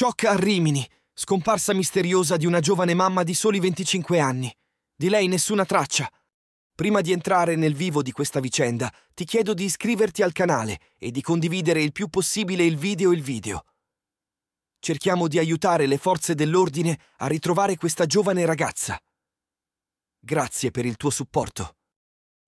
Shock a Rimini, scomparsa misteriosa di una giovane mamma di soli 25 anni. Di lei nessuna traccia. Prima di entrare nel vivo di questa vicenda, ti chiedo di iscriverti al canale e di condividere il più possibile il video il video. Cerchiamo di aiutare le forze dell'ordine a ritrovare questa giovane ragazza. Grazie per il tuo supporto.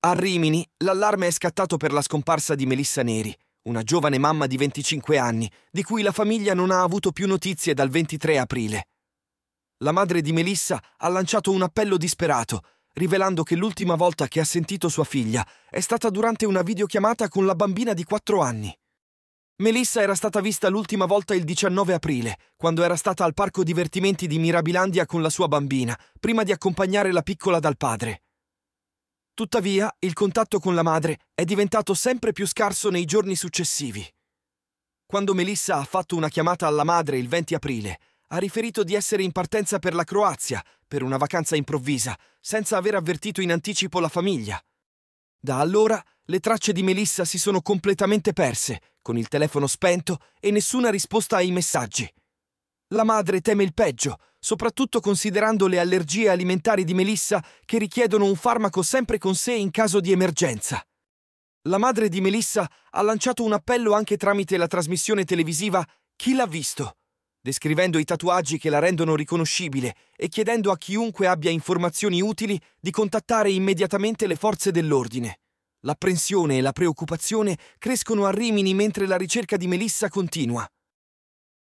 A Rimini, l'allarme è scattato per la scomparsa di Melissa Neri, una giovane mamma di 25 anni, di cui la famiglia non ha avuto più notizie dal 23 aprile. La madre di Melissa ha lanciato un appello disperato, rivelando che l'ultima volta che ha sentito sua figlia è stata durante una videochiamata con la bambina di 4 anni. Melissa era stata vista l'ultima volta il 19 aprile, quando era stata al parco divertimenti di Mirabilandia con la sua bambina, prima di accompagnare la piccola dal padre. Tuttavia, il contatto con la madre è diventato sempre più scarso nei giorni successivi. Quando Melissa ha fatto una chiamata alla madre il 20 aprile, ha riferito di essere in partenza per la Croazia, per una vacanza improvvisa, senza aver avvertito in anticipo la famiglia. Da allora le tracce di Melissa si sono completamente perse, con il telefono spento e nessuna risposta ai messaggi. La madre teme il peggio soprattutto considerando le allergie alimentari di Melissa che richiedono un farmaco sempre con sé in caso di emergenza. La madre di Melissa ha lanciato un appello anche tramite la trasmissione televisiva Chi l'ha visto? descrivendo i tatuaggi che la rendono riconoscibile e chiedendo a chiunque abbia informazioni utili di contattare immediatamente le forze dell'ordine. L'apprensione e la preoccupazione crescono a Rimini mentre la ricerca di Melissa continua.